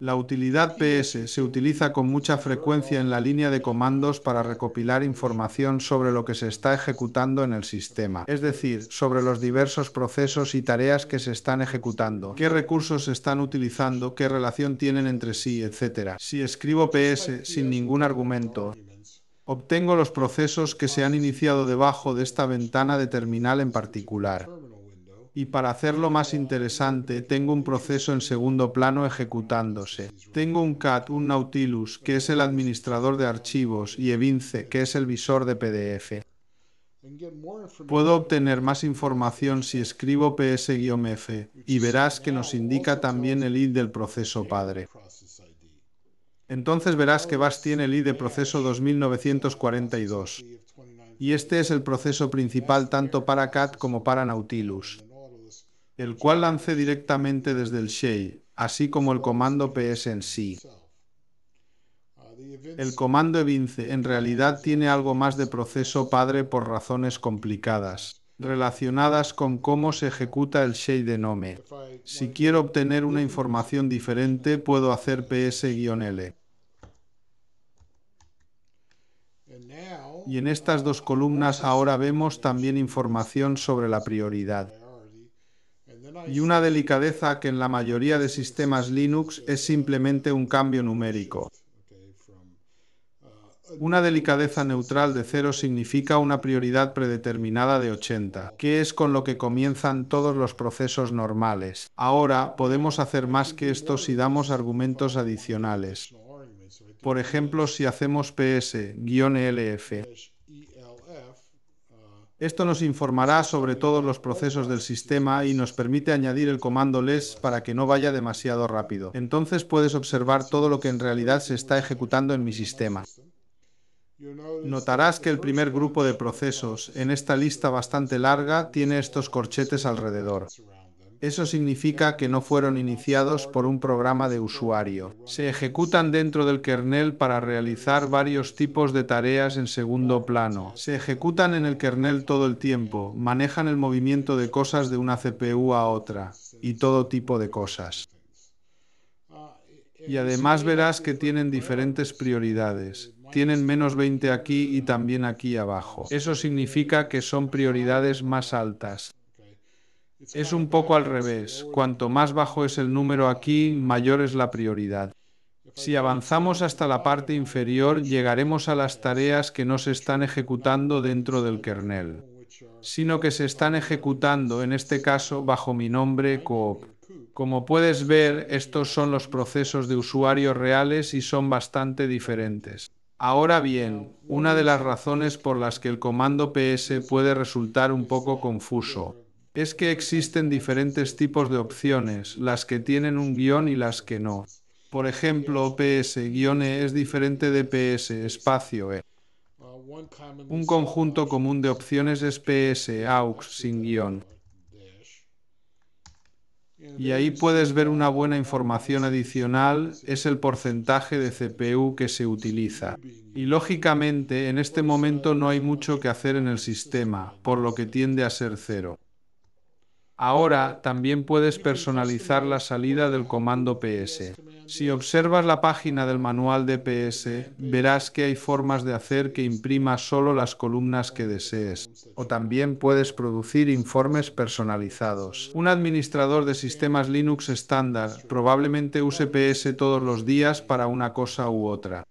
La utilidad PS se utiliza con mucha frecuencia en la línea de comandos para recopilar información sobre lo que se está ejecutando en el sistema, es decir, sobre los diversos procesos y tareas que se están ejecutando, qué recursos se están utilizando, qué relación tienen entre sí, etc. Si escribo PS sin ningún argumento, obtengo los procesos que se han iniciado debajo de esta ventana de terminal en particular y para hacerlo más interesante tengo un proceso en segundo plano ejecutándose. Tengo un CAT, un Nautilus, que es el administrador de archivos, y Evince, que es el visor de PDF. Puedo obtener más información si escribo ps-f y verás que nos indica también el ID del proceso padre. Entonces verás que BAS tiene el ID de proceso 2942. Y este es el proceso principal tanto para CAT como para Nautilus el cual lancé directamente desde el Shell, así como el comando PS en sí. El comando evince en realidad tiene algo más de proceso padre por razones complicadas, relacionadas con cómo se ejecuta el shell de Nome. Si quiero obtener una información diferente, puedo hacer ps-l. Y en estas dos columnas ahora vemos también información sobre la prioridad y una delicadeza que en la mayoría de sistemas Linux es simplemente un cambio numérico. Una delicadeza neutral de cero significa una prioridad predeterminada de 80, que es con lo que comienzan todos los procesos normales. Ahora podemos hacer más que esto si damos argumentos adicionales. Por ejemplo, si hacemos ps-lf esto nos informará sobre todos los procesos del sistema y nos permite añadir el comando LES para que no vaya demasiado rápido. Entonces puedes observar todo lo que en realidad se está ejecutando en mi sistema. Notarás que el primer grupo de procesos, en esta lista bastante larga, tiene estos corchetes alrededor. Eso significa que no fueron iniciados por un programa de usuario. Se ejecutan dentro del kernel para realizar varios tipos de tareas en segundo plano. Se ejecutan en el kernel todo el tiempo, manejan el movimiento de cosas de una CPU a otra y todo tipo de cosas. Y además verás que tienen diferentes prioridades tienen menos 20 aquí y también aquí abajo. Eso significa que son prioridades más altas. Es un poco al revés. Cuanto más bajo es el número aquí, mayor es la prioridad. Si avanzamos hasta la parte inferior, llegaremos a las tareas que no se están ejecutando dentro del kernel, sino que se están ejecutando, en este caso, bajo mi nombre Coop. Como puedes ver, estos son los procesos de usuarios reales y son bastante diferentes. Ahora bien, una de las razones por las que el comando ps puede resultar un poco confuso es que existen diferentes tipos de opciones, las que tienen un guión y las que no. Por ejemplo, PS-E es diferente de PS espacio E. Un conjunto común de opciones es PS aux sin guión. Y ahí puedes ver una buena información adicional, es el porcentaje de CPU que se utiliza. Y lógicamente, en este momento no hay mucho que hacer en el sistema, por lo que tiende a ser cero. Ahora también puedes personalizar la salida del comando PS. Si observas la página del manual de PS, verás que hay formas de hacer que imprima solo las columnas que desees. O también puedes producir informes personalizados. Un administrador de sistemas Linux estándar probablemente use PS todos los días para una cosa u otra.